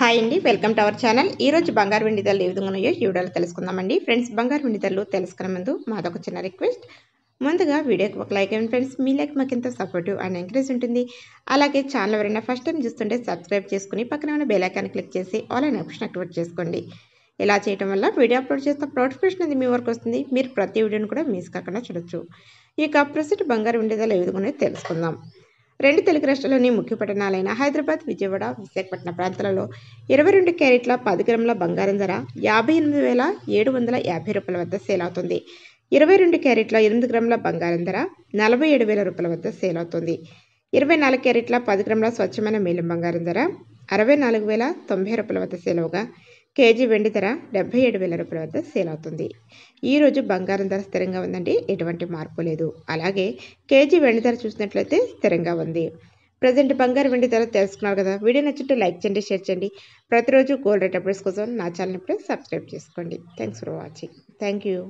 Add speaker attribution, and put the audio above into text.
Speaker 1: hi అండి welcome to our channel ఈరోజు బంగారు వెండి ధరలు ఏ విధంగా ఉన్నాయో వీడియోలో తెలుసుకుందామండి ఫ్రెండ్స్ బంగారు వెండి ధరలు తెలుసుకునే ముందు మాదొక చిన్న రిక్వెస్ట్ ముందుగా వీడియోకి ఒక లైక్ అండ్ ఫ్రెండ్స్ మీ లైక్ మాకు ఎంతో సపోర్టివ్ అండ్ ఎంకరేజ్ ఉంటుంది అలాగే ఛానల్ ఎవరైనా ఫస్ట్ టైం చూస్తుంటే సబ్స్క్రైబ్ చేసుకుని పక్కన ఉన్న బెల్లైకాన్ని క్లిక్ చేసి ఆన్లైన్ ఆప్షన్ యాక్టివేట్ చేసుకోండి ఇలా చేయడం వల్ల వీడియో అప్లోడ్ చేస్తే నోటిఫికేషన్ అది మీ వరకు వస్తుంది మీరు ప్రతి వీడియోని కూడా మిస్ కాకుండా చూడొచ్చు ఇక ప్రస్తుత బంగారు వెండి ధరలు ఏ విధంగా తెలుసుకుందాం రెండు తెలుగు రాష్ట్రాల్లోని ముఖ్య పట్టణాలైన హైదరాబాద్ విజయవాడ విశాఖపట్నం ప్రాంతాలలో ఇరవై రెండు క్యారెట్ల పది గ్రాముల బంగారం ధర యాభై ఎనిమిది వేల ఏడు వందల యాభై రూపాయల వద్ద సేల్ అవుతుంది ఇరవై రెండు క్యారెట్ల ఎనిమిది గ్రాముల బంగారం ధర నలభై ఏడు వేల రూపాయల వద్ద సేల్ అవుతుంది ఇరవై నాలుగు క్యారెట్ల పది గ్రాముల స్వచ్ఛమైన మేలం బంగారం ధర అరవై నాలుగు వేల తొంభై రూపాయల వద్ద సేల్ అవగా కేజీ వెండి ధర డెబ్బై ఏడు వేల రూపాయల వద్ద సేల్ అవుతుంది ఈరోజు బంగారం ధర స్థిరంగా ఉందండి ఎటువంటి మార్పు లేదు అలాగే కేజీ వెండి ధర చూసినట్లయితే స్థిరంగా ఉంది ప్రజెంట్ బంగారు వెండి ధర తెలుసుకున్నారు కదా వీడియో నచ్చింటే లైక్ చేయండి షేర్ చేయండి ప్రతిరోజు గోల్డ్ రేట్ అప్డేట్స్ కోసం నా ఛానల్ ఇప్పుడు సబ్స్క్రైబ్ చేసుకోండి thanks for watching thank you